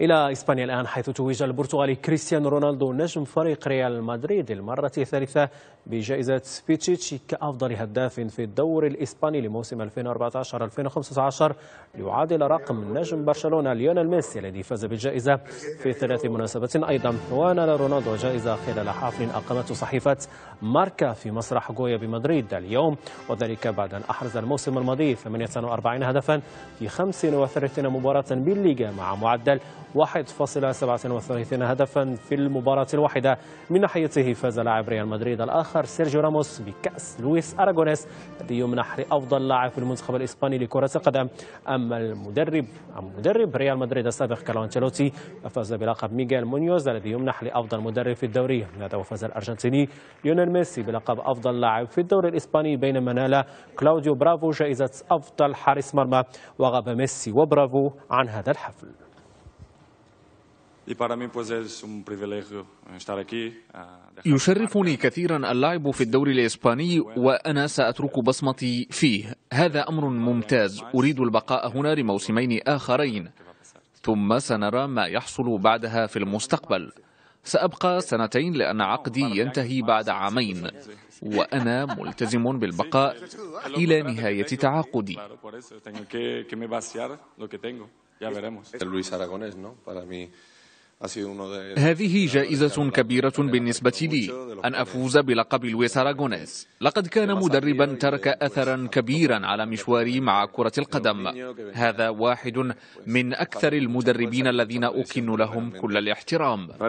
إلى إسبانيا الآن حيث توج البرتغالي كريستيانو رونالدو نجم فريق ريال مدريد المرة الثالثة بجائزة بيتشيتشي كأفضل هداف في الدور الإسباني لموسم 2014-2015 ليعادل رقم نجم برشلونة ليونيل ميسي الذي فاز بالجائزة في ثلاث مناسبات أيضا ونال رونالدو جائزة خلال حفل أقامته صحيفة ماركا في مسرح جويا بمدريد اليوم وذلك بعد أن أحرز الموسم الماضي 48 هدفا في 35 مباراة بالليغا مع معدل 1.37 هدفا في المباراة الواحدة من ناحيته فاز لاعب ريال مدريد الآخر سيرجيو راموس بكأس لويس أراغونيس الذي يمنح لأفضل لاعب في المنتخب الإسباني لكرة القدم أما المدرب أم مدرب ريال مدريد السابق كارلو أنشيلوتي فاز بلقب ميغيل مونيوز الذي يمنح لأفضل مدرب في الدوري هذا وفاز الأرجنتيني ليونيل ميسي بلقب أفضل لاعب في الدوري الإسباني بينما نال كلاوديو برافو جائزة أفضل حارس مرمى وغاب ميسي وبرافو عن هذا الحفل E um eh, eh, يشرفني كثيرا اللعب في الدوري الإسباني وأنا سأترك بصمتي فيه هذا أمر ممتاز أريد البقاء هنا لموسمين آخرين ثم سنرى ما يحصل بعدها في المستقبل سأبقى سنتين لأن عقدي ينتهي بعد عامين وأنا ملتزم بالبقاء إلى نهاية تعاقدي هذه جائزة كبيرة بالنسبة لي أن أفوز بلقب لويس أراغونيس لقد كان مدربا ترك أثرا كبيرا على مشواري مع كرة القدم هذا واحد من أكثر المدربين الذين أكن لهم كل الاحترام